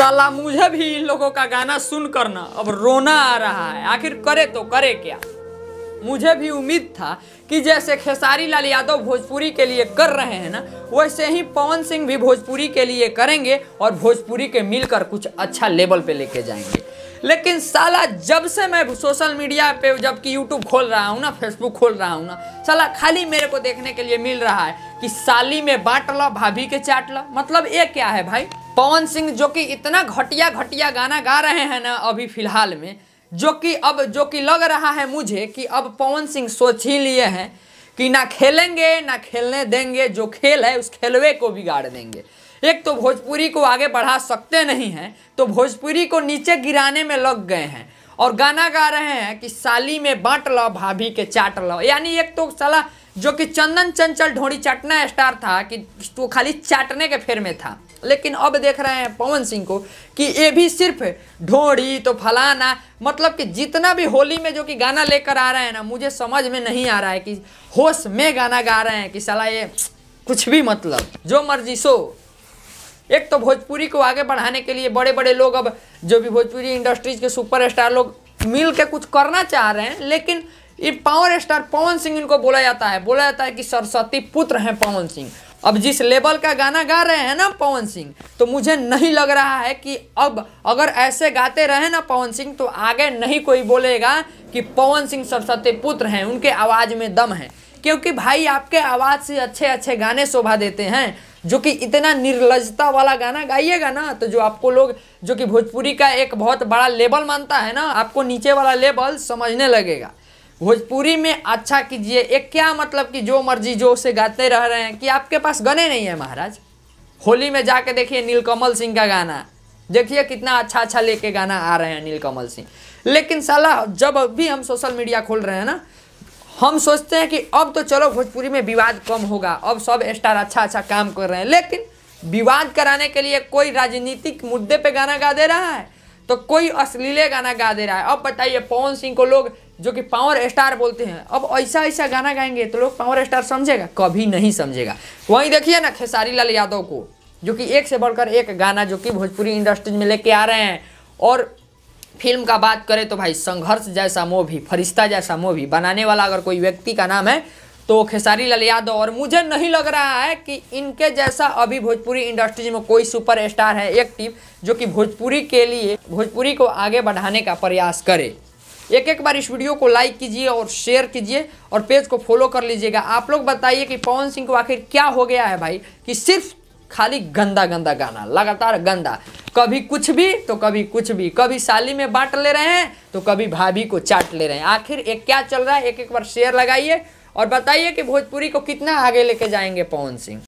साला मुझे भी इन लोगों का गाना सुन करना ना अब रोना आ रहा है आखिर करे तो करे क्या मुझे भी उम्मीद था कि जैसे खेसारी लाल यादव भोजपुरी के लिए कर रहे हैं ना वैसे ही पवन सिंह भी भोजपुरी के लिए करेंगे और भोजपुरी के मिलकर कुछ अच्छा लेवल पे लेके जाएंगे लेकिन साला जब से मैं सोशल मीडिया पे जबकि यूट्यूब खोल रहा हूँ ना फेसबुक खोल रहा हूँ ना साला खाली मेरे को देखने के लिए मिल रहा है कि साली में बांट लो भाभी के चाट लो मतलब ये क्या है भाई पवन सिंह जो कि इतना घटिया घटिया गाना गा रहे हैं ना अभी फिलहाल में जो कि अब जो कि लग रहा है मुझे कि अब पवन सिंह सोच ही लिए हैं कि ना खेलेंगे ना खेलने देंगे जो खेल है उस खेलवे को बिगाड़ देंगे एक तो भोजपुरी को आगे बढ़ा सकते नहीं हैं तो भोजपुरी को नीचे गिराने में लग गए हैं और गाना गा रहे हैं कि साली में बांट लो भाभी के चाट लो यानी एक तो साला जो कि चंदन चंचल ढोड़ी चाटना स्टार था कि वो खाली चाटने के फेर में था लेकिन अब देख रहे हैं पवन सिंह को कि ये भी सिर्फ ढोड़ी तो फलाना मतलब कि जितना भी होली में जो कि गाना लेकर आ रहे हैं ना मुझे समझ में नहीं आ रहा है कि होश में गाना गा रहे हैं कि साला ये कुछ भी मतलब जो मर्जी सो एक तो भोजपुरी को आगे बढ़ाने के लिए बड़े बड़े लोग अब जो भी भोजपुरी इंडस्ट्रीज के सुपरस्टार लोग मिल के कुछ करना चाह रहे हैं लेकिन ये पावर स्टार पवन सिंह इनको बोला जाता है बोला जाता है कि सरस्वती पुत्र हैं पवन सिंह अब जिस लेवल का गाना गा रहे हैं ना पवन सिंह तो मुझे नहीं लग रहा है कि अब अगर ऐसे गाते रहे ना पवन सिंह तो आगे नहीं कोई बोलेगा कि पवन सिंह सरस्वती पुत्र हैं उनके आवाज़ में दम है क्योंकि भाई आपके आवाज़ से अच्छे अच्छे गाने शोभा देते हैं जो कि इतना निर्लजता वाला गाना गाइएगा ना तो जो आपको लोग जो कि भोजपुरी का एक बहुत बड़ा लेवल मानता है ना आपको नीचे वाला लेवल समझने लगेगा भोजपुरी में अच्छा कीजिए एक क्या मतलब कि जो मर्जी जो से गाते रह रहे हैं कि आपके पास गने नहीं है महाराज होली में जाके देखिए नीलकमल सिंह का गाना देखिए कितना अच्छा अच्छा लेके गाना आ रहे हैं नीलकमल सिंह लेकिन साला जब भी हम सोशल मीडिया खोल रहे हैं ना हम सोचते हैं कि अब तो चलो भोजपुरी में विवाद कम होगा अब सब स्टार अच्छा अच्छा काम कर रहे हैं लेकिन विवाद कराने के लिए कोई राजनीतिक मुद्दे पे गाना गा दे रहा है तो कोई अश्लीले गाना गा दे रहा है अब बताइए पवन सिंह को लोग जो कि पावर स्टार बोलते हैं अब ऐसा ऐसा गाना गाएंगे तो लोग पावर स्टार समझेगा कभी नहीं समझेगा वहीं देखिए ना खेसारी लाल यादव को जो कि एक से बढ़कर एक गाना जो कि भोजपुरी इंडस्ट्रीज में लेके आ रहे हैं और फिल्म का बात करें तो भाई संघर्ष जैसा मूवी फरिश्ता जैसा मूवी बनाने वाला अगर कोई व्यक्ति का नाम है तो खेसारी लाल यादव और मुझे नहीं लग रहा है कि इनके जैसा अभी भोजपुरी इंडस्ट्रीज में कोई सुपरस्टार है एक्टिव जो कि भोजपुरी के लिए भोजपुरी को आगे बढ़ाने का प्रयास करे एक एक बार इस वीडियो को लाइक कीजिए और शेयर कीजिए और पेज को फॉलो कर लीजिएगा आप लोग बताइए कि पवन सिंह को आखिर क्या हो गया है भाई कि सिर्फ खाली गंदा गंदा गाना लगातार गंदा कभी कुछ भी तो कभी कुछ भी कभी साली में बांट ले रहे हैं तो कभी भाभी को चाट ले रहे हैं आखिर एक क्या चल रहा है एक एक बार शेयर लगाइए और बताइए कि भोजपुरी को कितना आगे लेके जाएंगे पवन सिंह